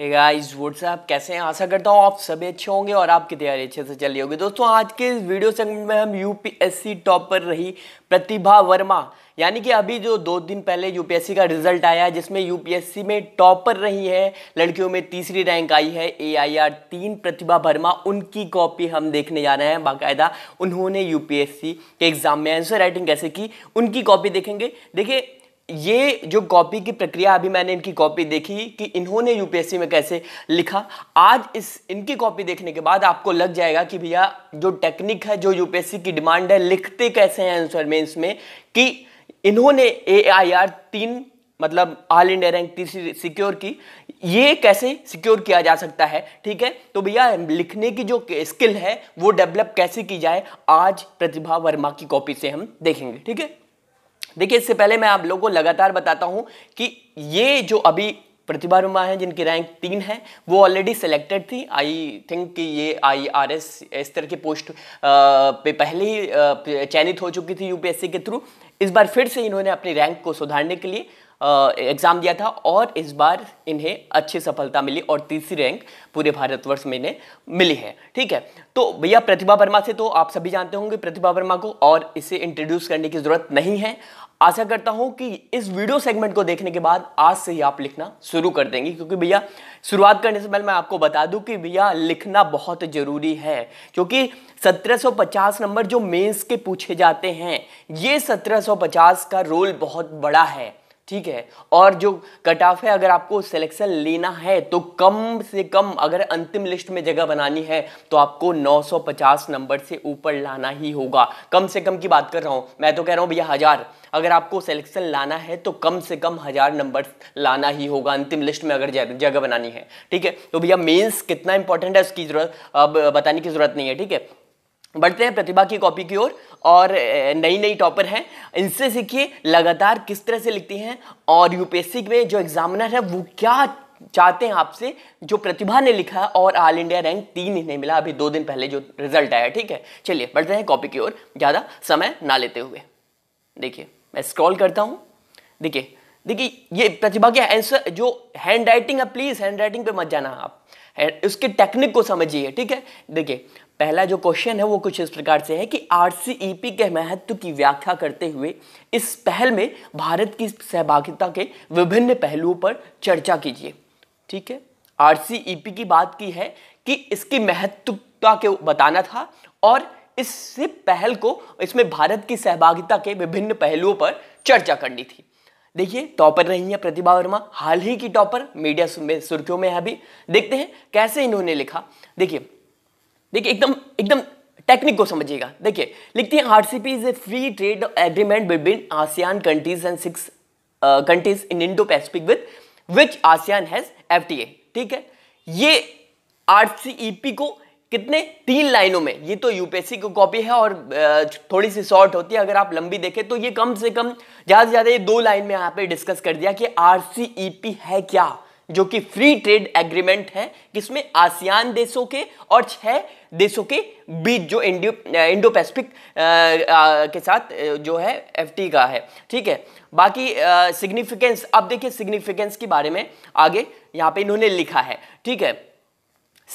hey guys WhatsApp कैसे हैं आशा करता हूँ आप सभी अच्छे होंगे और आपकी तैयारी अच्छे से रही होगी दोस्तों आज के इस वीडियो सेगमेंट में हम यूपीएससी टॉप पर रही प्रतिभा वर्मा यानी कि अभी जो दो दिन पहले यूपीएससी का रिजल्ट आया है जिसमें यूपीएससी में टॉपर रही है लड़कियों में तीसरी रैंक आई है ए आई आर तीन प्रतिभा वर्मा उनकी कॉपी हम देखने जा रहे हैं बाकायदा उन्होंने यूपीएससी के एग्जाम में आंसर राइटिंग कैसे की उनकी कॉपी देखेंगे देखिए ये जो कॉपी की प्रक्रिया अभी मैंने इनकी कॉपी देखी कि इन्होंने यूपीएससी में कैसे लिखा आज इस इनकी कॉपी देखने के बाद आपको लग जाएगा कि भैया जो टेक्निक है जो यूपीएससी की डिमांड है लिखते कैसे हैं आंसर में इसमें कि इन्होंने ए आई आर तीन मतलब ऑल इंडिया रैंक तीसरी सिक्योर की ये कैसे सिक्योर किया जा सकता है ठीक है तो भैया लिखने की जो स्किल है वो डेवलप कैसे की जाए आज प्रतिभा वर्मा की कॉपी से हम देखेंगे ठीक है देखिए इससे पहले मैं आप लोगों को लगातार बताता हूं कि ये जो अभी प्रतिभा रुमा है जिनकी रैंक तीन है वो ऑलरेडी सिलेक्टेड थी आई थिंक कि ये आई आर एस इस तरह की पोस्ट पे पहले ही चयनित हो चुकी थी यूपीएससी के थ्रू इस बार फिर से इन्होंने अपनी रैंक को सुधारने के लिए एग्ज़ाम दिया था और इस बार इन्हें अच्छी सफलता मिली और तीसरी रैंक पूरे भारतवर्ष में इन्हें मिली है ठीक है तो भैया प्रतिभा वर्मा से तो आप सभी जानते होंगे प्रतिभा वर्मा को और इसे इंट्रोड्यूस करने की ज़रूरत नहीं है आशा करता हूं कि इस वीडियो सेगमेंट को देखने के बाद आज से ही आप लिखना शुरू कर देंगे क्योंकि भैया शुरुआत करने से पहले मैं आपको बता दूं कि भैया लिखना बहुत ज़रूरी है क्योंकि 1750 नंबर जो मेंस के पूछे जाते हैं ये 1750 का रोल बहुत बड़ा है ठीक है और जो कट ऑफ है अगर आपको सिलेक्शन लेना है तो कम से कम अगर अंतिम लिस्ट में जगह बनानी है तो आपको 950 नंबर से ऊपर लाना ही होगा कम से कम की बात कर रहा हूँ मैं तो कह रहा हूँ भैया हज़ार अगर आपको सिलेक्शन लाना है तो कम से कम हज़ार नंबर लाना ही होगा अंतिम लिस्ट में अगर जगह बनानी है ठीक है तो भैया मेन्स कितना इंपॉर्टेंट है उसकी ज़रूरत अब बताने की ज़रूरत नहीं है ठीक है बढ़ते हैं प्रतिभा की कॉपी की ओर और नई नई टॉपर हैं इनसे सीखिए लगातार किस तरह से लिखती हैं और यूपीएससी में जो एग्जामिनर है वो क्या चाहते हैं आपसे जो प्रतिभा ने लिखा और ऑल इंडिया रैंक तीन इन्हें मिला अभी दो दिन पहले जो रिजल्ट आया ठीक है चलिए बढ़ते हैं कॉपी की ओर ज़्यादा समय ना लेते हुए देखिए मैं स्क्रॉल करता हूँ देखिए देखिए ये प्रतिभा के आंसर जो हैंड राइटिंग है प्लीज़ हैंड राइटिंग पर मत जाना आप उसके टेक्निक को समझिए ठीक है देखिए पहला जो क्वेश्चन है वो कुछ इस प्रकार से है कि आर के महत्व की व्याख्या करते हुए इस पहल में भारत की सहभागिता के विभिन्न पहलुओं पर चर्चा कीजिए ठीक है आर की बात की है कि इसकी महत्वता के बताना था और इससे पहल को इसमें भारत की सहभागिता के विभिन्न पहलुओं पर चर्चा करनी थी देखिए टॉपर रही है प्रतिभा वर्मा हाल ही की टॉपर मीडिया में सुर्खियों में है अभी देखते हैं कैसे इन्होंने लिखा देखिए देखिए एकदम एकदम टेक्निक को समझिएगा देखिए लिखते हैं RCEP is a free trade agreement between ASEAN countries and six countries in Indo Pacific with which ASEAN has F ठीक है ये आरसीईपी e को कितने तीन लाइनों में ये तो यूपीएससी की कॉपी है और थोड़ी सी शॉर्ट होती है अगर आप लंबी देखें तो ये कम से कम ज़्यादा से ज़्यादा ये दो लाइन में यहाँ पे डिस्कस कर दिया कि आरसीईपी e है क्या जो कि फ्री ट्रेड एग्रीमेंट है जिसमें आसियान देशों के और छह देशों के बीच जो इंडियो इंडो पैसिफिक के साथ जो है एफ का है ठीक है बाकी सिग्निफिकेंस अब देखिए सिग्निफिकेंस के बारे में आगे यहाँ पे इन्होंने लिखा है ठीक है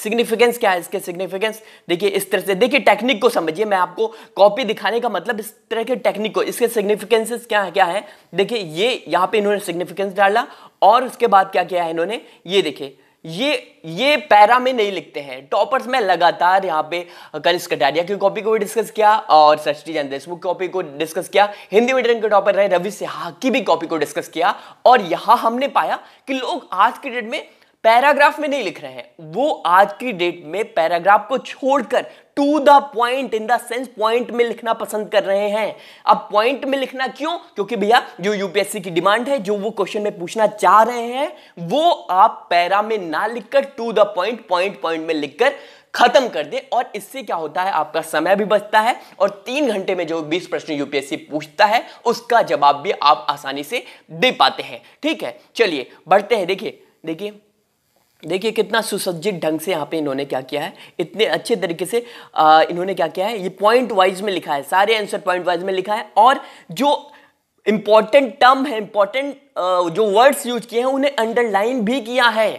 सिग्निफिकेंस क्या है इसके सिग्निफिकेंस देखिए इस तरह से देखिए टेक्निक को समझिए मैं आपको कॉपी दिखाने का मतलब इस तरह के टेक्निक को इसके सिग्निफिकेंसेस क्या है क्या है देखिए ये यहाँ पे इन्होंने सिग्निफिकेंस डाला और उसके बाद क्या किया है इन्होंने ये देखिए ये ये पैरा में नहीं लिखते हैं टॉपर्स में लगातार यहाँ पे कनिष कटारिया की कॉपी को भी डिस्कस किया और सृष्टि जैन देशमुख कॉपी को डिस्कस किया हिंदी मीडियम के टॉपर रहे रवि सिहा की भी कॉपी को डिस्कस किया और यहाँ हमने पाया कि लोग आज के डेट में पैराग्राफ में नहीं लिख रहे हैं वो आज की डेट में पैराग्राफ को छोड़कर to the point in the sense point में लिखना पसंद कर रहे हैं अब पॉइंट में लिखना क्यों क्योंकि भैया जो यूपीएससी की डिमांड है जो वो क्वेश्चन में पूछना चाह रहे हैं वो आप पैरा में ना लिखकर to the point point point में लिखकर खत्म कर दे और इससे क्या होता है आपका समय भी बचता है और तीन घंटे में जो बीस प्रश्न यूपीएससी पूछता है उसका जवाब भी आप आसानी से दे पाते हैं ठीक है चलिए बढ़ते हैं देखिए देखिए देखिए कितना सुसज्जित ढंग से यहाँ पे इन्होंने क्या किया है इतने अच्छे तरीके से आ, इन्होंने क्या किया है ये पॉइंट वाइज में लिखा है सारे आंसर पॉइंट वाइज में लिखा है और जो इंपॉर्टेंट टर्म है इंपॉर्टेंट जो वर्ड्स यूज किए हैं उन्हें अंडरलाइन भी किया है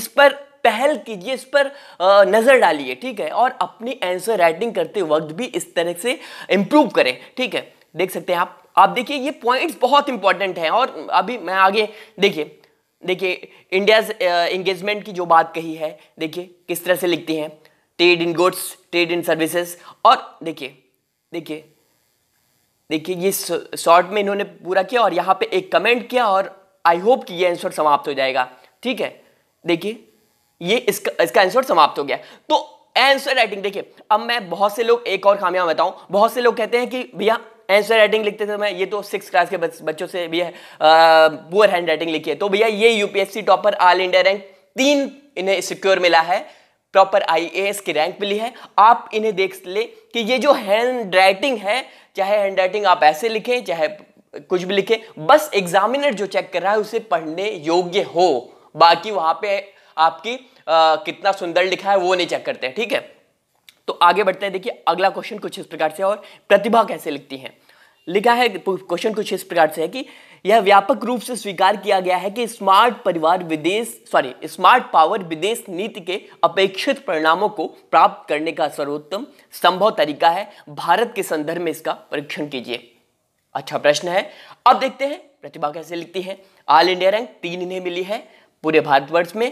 इस पर पहल कीजिए इस पर नज़र डालिए ठीक है और अपनी आंसर राइटिंग करते वक्त भी इस तरह से इंप्रूव करें ठीक है देख सकते हैं आप आप देखिए ये पॉइंट्स बहुत इंपॉर्टेंट हैं और अभी मैं आगे देखिए देखिए इंडियाज इंगेजमेंट uh, की जो बात कही है देखिए किस तरह से लिखती हैं trade in goods trade in services और देखिए देखिए देखिए ये शॉर्ट में इन्होंने पूरा किया और यहाँ पे एक कमेंट किया और आई होप कि ये आंसर समाप्त हो जाएगा ठीक है देखिए ये इसका इसका आंसर समाप्त हो गया तो आंसर राइटिंग देखिए अब मैं बहुत से लोग एक और खामियां बताऊं बहुत से लोग कहते हैं कि भैया आंसर राइटिंग लिखते समय ये तो सिक्स क्लास के बच्चों से भी पुअर हैंड राइटिंग लिखी है तो भैया ये UPSC topper all India rank तीन इन्हें सिक्योर मिला है प्रॉपर आईएएस की रैंक मिली है आप इन्हें देख ले कि ये जो हैंड राइटिंग है चाहे हैंड राइटिंग आप ऐसे लिखें चाहे कुछ भी लिखें बस एग्जामिनर जो चेक कर रहा है उसे पढ़ने योग्य हो बाकी वहां पे आपकी आ, कितना सुंदर लिखा है वो नहीं चेक करते ठीक है तो आगे बढ़ते हैं देखिए अगला क्वेश्चन कुछ इस प्रकार से और प्रतिभा कैसे लिखती है लिखा है क्वेश्चन कुछ इस प्रकार से है कि यह व्यापक रूप से स्वीकार किया गया है कि स्मार्ट परिवार विदेश सॉरी स्मार्ट पावर विदेश नीति के अपेक्षित परिणामों को प्राप्त करने का सर्वोत्तम संभव तरीका है भारत के संदर्भ में इसका परीक्षण कीजिए अच्छा प्रश्न है अब देखते हैं प्रतिभा कैसे लिखती है ऑल इंडिया रैंक तीन इन्हें मिली है पूरे भारतवर्ष में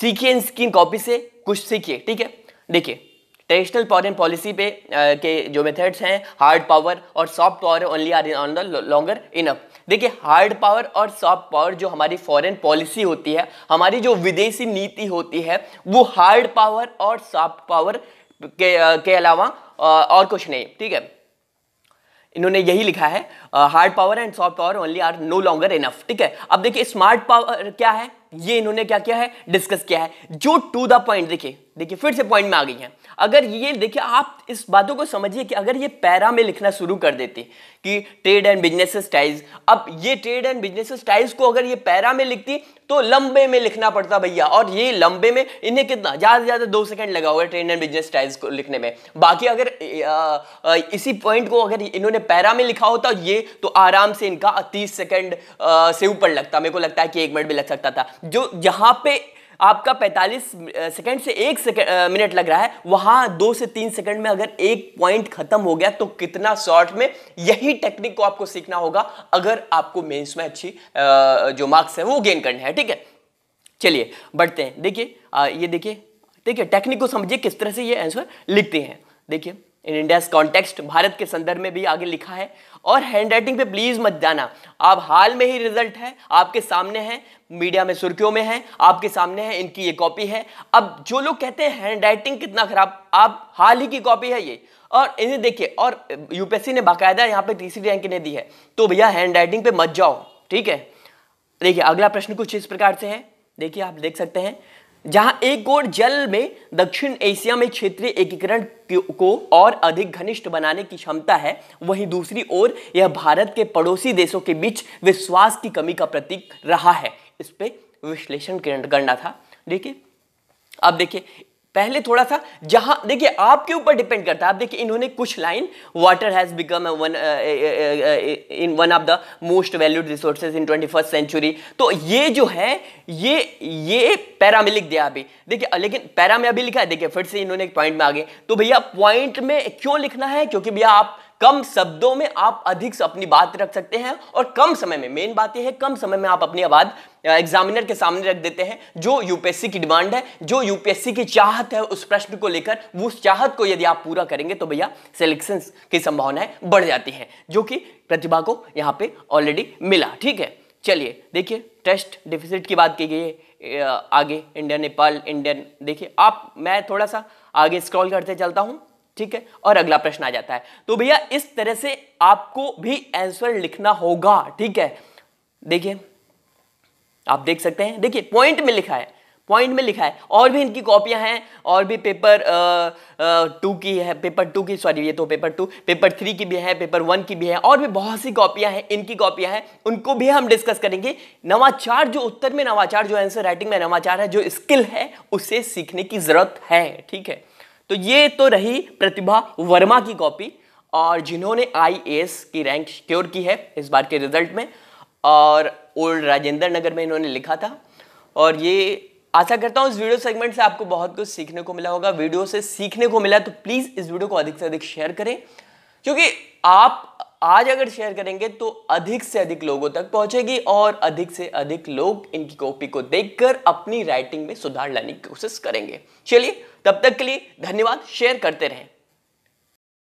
सीखिए इन कॉपी से कुछ सीखिए ठीक है देखिए ट्रेडिशनल फॉरन पॉलिसी पे आ, के जो मेथड्स हैं हार्ड पावर और soft power only are on the longer enough देखिए हार्ड पावर और सॉफ्ट पावर जो हमारी फॉरेन पॉलिसी होती है हमारी जो विदेशी नीति होती है वो हार्ड पावर और सॉफ्ट पावर के के अलावा और कुछ नहीं ठीक है इन्होंने यही लिखा है hard power and soft power only are no longer enough ठीक है अब देखिए स्मार्ट पावर क्या है ये इन्होंने क्या किया है डिस्कस किया है जो टू द पॉइंट देखिए देखिए फिर से पॉइंट में आ गई है अगर ये देखिए आप इस बातों को समझिए कि अगर ये पैरा में लिखना शुरू कर देते कि ट्रेड एंड बिजनेस स्टाइल्स अब ये ट्रेड एंड बिजनेस स्टाइल्स को अगर ये पैरा में लिखती तो लंबे में लिखना पड़ता भैया और ये लंबे में इन्हें कितना ज़्यादा से ज़्यादा दो सेकंड लगा हुआ है ट्रेड एंड बिजनेस स्टाइल्स को लिखने में बाकी अगर इसी पॉइंट को अगर इन्होंने पैरा में लिखा होता ये तो आराम से इनका तीस सेकेंड से ऊपर लगता मेरे को लगता है कि एक मिनट भी लग सकता था जो यहाँ पे आपका 45 सेकंड से एक मिनट लग रहा है वहां दो से तीन सेकंड में अगर एक पॉइंट खत्म हो गया तो कितना शॉर्ट में यही टेक्निक को आपको सीखना होगा अगर आपको मेंस में अच्छी जो मार्क्स है वो गेन करने हैं ठीक है चलिए बढ़ते हैं देखिए ये देखिए ठीक है टेक्निक को समझिए किस तरह से ये आंसर लिखते हैं देखिए इन इंडिया कॉन्टेक्स्ट भारत के संदर्भ में भी आगे लिखा है और हैंड राइटिंग पे प्लीज मत जाना आप हाल में ही रिजल्ट है आपके सामने है मीडिया में सुर्खियों में है आपके सामने है इनकी ये कॉपी है अब जो लोग कहते हैं हैंड राइटिंग कितना खराब आप हाल ही की कॉपी है ये और इन्हें देखिए और यूपीएससी ने बाकायदा यहाँ पे तीसरी रैंक इन्हें दी है तो भैया हैंड राइटिंग पे मत जाओ ठीक है देखिए अगला प्रश्न कुछ इस प्रकार से है देखिए आप देख सकते हैं जहां एक ओर जल में दक्षिण एशिया में क्षेत्रीय एकीकरण को और अधिक घनिष्ठ बनाने की क्षमता है वहीं दूसरी ओर यह भारत के पड़ोसी देशों के बीच विश्वास की कमी का प्रतीक रहा है इस पर विश्लेषण करना था देखिए अब देखिए पहले थोड़ा सा जहां देखिए आपके ऊपर डिपेंड करता है आप देखिए इन्होंने कुछ line water has become one in one of the most valued resources in twenty first century तो ये जो है ये ये पैरा में लिख दिया अभी देखिए लेकिन पैरा में अभी लिखा है देखिए फिर से इन्होंने एक पॉइंट में आ गए तो भैया पॉइंट में क्यों लिखना है क्योंकि भैया आप कम शब्दों में आप अधिक से अपनी बात रख सकते हैं और कम समय में मेन बात यह है कम समय में आप अपनी आवाज एग्जामिनर के सामने रख देते हैं जो यूपीएससी की डिमांड है जो यूपीएससी की चाहत है उस प्रश्न को लेकर उस चाहत को यदि आप पूरा करेंगे तो भैया सिलेक्शन की संभावनाएं बढ़ जाती हैं जो कि प्रतिभा को यहाँ पे ऑलरेडी मिला ठीक है चलिए देखिए टेस्ट डिफिसिट की बात की गई है आगे इंडिया नेपाल इंडियन देखिए आप मैं थोड़ा सा आगे स्क्रॉल करते चलता हूँ ठीक है और अगला प्रश्न आ जाता है तो भैया इस तरह से आपको भी आंसर लिखना होगा ठीक है देखिए आप देख सकते हैं देखिए पॉइंट में लिखा है पॉइंट में लिखा है और भी इनकी कॉपियां हैं और भी पेपर टू की है पेपर टू की सॉरी ये तो पेपर टू पेपर थ्री की भी है पेपर वन की भी है और भी बहुत सी कॉपियां हैं इनकी कॉपियां हैं उनको भी हम डिस्कस करेंगे नवाचार जो उत्तर में नवाचार जो आंसर राइटिंग में नवाचार है जो स्किल है उसे सीखने की जरूरत है ठीक है तो ये तो रही प्रतिभा वर्मा की कॉपी और जिन्होंने आई की रैंक क्योर की है इस बार के रिजल्ट में और ओल्ड राजेंद्र नगर में इन्होंने लिखा था और ये आशा करता हूँ इस वीडियो सेगमेंट से आपको बहुत कुछ सीखने को मिला होगा वीडियो से सीखने को मिला तो प्लीज़ इस वीडियो को अधिक से अधिक शेयर करें क्योंकि आप आज अगर शेयर करेंगे तो अधिक से अधिक लोगों तक पहुंचेगी और अधिक से अधिक लोग इनकी कॉपी को देखकर अपनी राइटिंग में सुधार लाने की कोशिश करेंगे चलिए तब तक के लिए धन्यवाद शेयर करते रहें